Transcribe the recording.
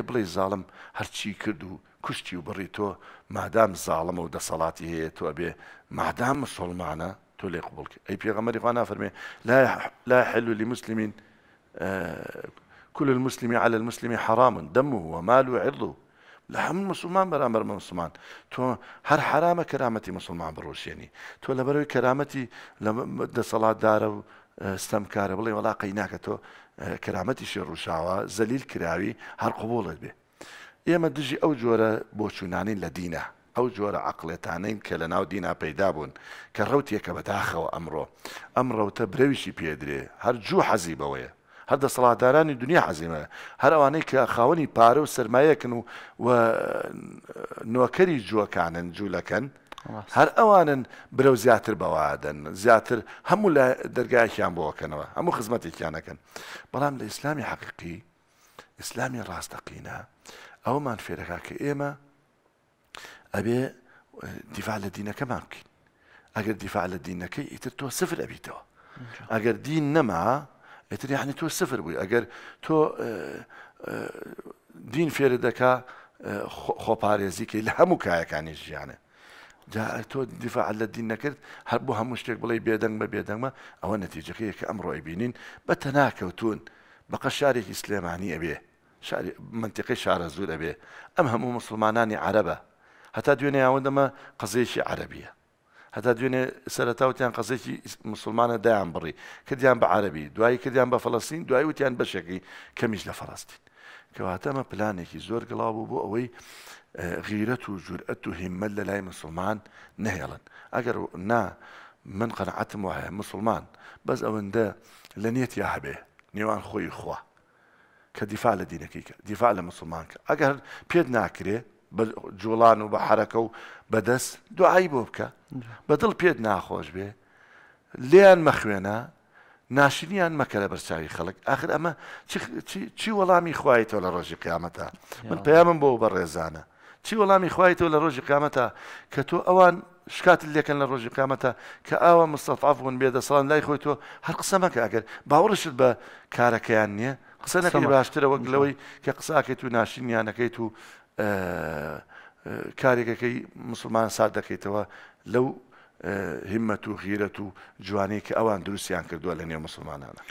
پێ بڵێ زاڵم هەرچی کرد و کوشتی و بڕی تۆ مادام زاڵمە و دەسەڵاتی هەیە تۆ بێ مادام مسلمانە تۆ لێ قوبڵکە ئەی پێغەمەری خوا نافەرمێ لا حلو لمسلمین كل المسلم على المسلم حرام دمه وماله وعرضه لە هەموو مسلمان بەرامبەر بە مسلمان تۆ هەر حرامە کەرامەتی مسلمان بڕۆشیێنی تۆ لەبەرەوەی کەرامەتی دەسەڵاتدارە و ستەمکارە بڵێ وەڵا قەیناکە تۆ کرامەتیشی ڕووشاوە زەلیل کراوی هەر قوبڵت بێ ئێمە دژی ئەو جۆرە بۆچوونانی لە دینە ئەو جۆرە عقلێتانین کە لە ناو دینا پەیدا بوون کە ڕوتێکە بەداخەوە ئەمڕۆ ئەم ڕەوتە برەویشی پێدرێ هەر جوو حەزیبەوەیە هەر دەسەڵاتدارانی دنیا حەزیمە هەر ئەوانەی کە خاوەنی پارە و سرمایەکن و نۆکەری جوەکانن جوولەکەن هەر ئەوانن برە زیاتر بەوادن زیاتر هەموو لە دەرگایکیان بۆکەنەوە هەموو خزمەتێکیانەکەن بەڵام لە ئیسلامی حەقیقی ئیسلامی ڕاستەقینە ئەومان فێرەکە کە ئێمە ئەبێ دیفاع لە دینەکەمان بکەین ئەگەر دیفاع لە دینەکەی ئیتر تۆ سفر ئەبییتەوە ئەگەر دین نەما ئیتر یعنی تۆ سفر بووی ئەگەر تۆ دین فێرە دەکا خۆپارێزیکەی لە هەموو کایەکانی ژیانە جا تۆ دیفاع لە دین نەکرد هەر بۆ هەموو شتێک بڵێ بێدەنگ بە بێدەنگمە ئەوە نەتیجەکەیە کە ئەمڕۆی بینین بە تەناکەوتون بەقە شارێکی سلێمانی ئەبێ منتیقی شارە زوور ئەبێ ئەم هەموو مسلمانانی عربە هەتا دوێنێ ئەوەندەمە قزەیەکی عربیە هەتا دوێنێ سەرتاوتیان قزێکی مسلمانە دایان بڕی کردیان بە عربی دوایی کردیان بە فەلستین دوایی وتیان بەشێکی کەمیش لە فەڕاستین کەواتەمە پلانێکی زۆر گڵاو بوو بۆ ئەوەی غیرەت و جورئەت و هیممەل لە لای مسلمان نهێڵن ئەگەر نا من قەنعەتم وایە مسلمان بەس ئەوەندە لە نێتیا هەبێ نێوان خۆی خوا کە دیفاع لە دینەکەی کە دیفاع لە مسلمان کە ئەگەر پێت ناکرێ جوڵان و بە حرەکە و بەدەست دوعایی بۆ بکە بەدڵ پێت ناخۆش بێ لێیان مەخوێنە ناشرینیان مەکە لە بەرچاوی خەڵک ئاخر ئەمە چی وەڵامی خوایتەوە لە ڕۆژی قیامەتە من پەیامم بۆ بە ڕێزانە چی وەڵامی خوایتەوە لە ڕۆژی قیامەتە کە تۆ ئەوان شکات لەکەن لە ڕۆژی قیامەتە کە ئاوە مستەفاافون بێدە ساڵان لای خۆی تۆ هەر قسە مەکە ئەگەر باوەڕشت بە کارەکەیان نییە قسە نەکەی باشترەوە لەوەی کە قساکەیت و ناشینیانەکەیت و کارێکەکەی مسلمان سار دەکەیتەوە لەو همەت و غیرەت و جوانی کە ئەوان دروستیان کردووە لە نێو مسلمانانە.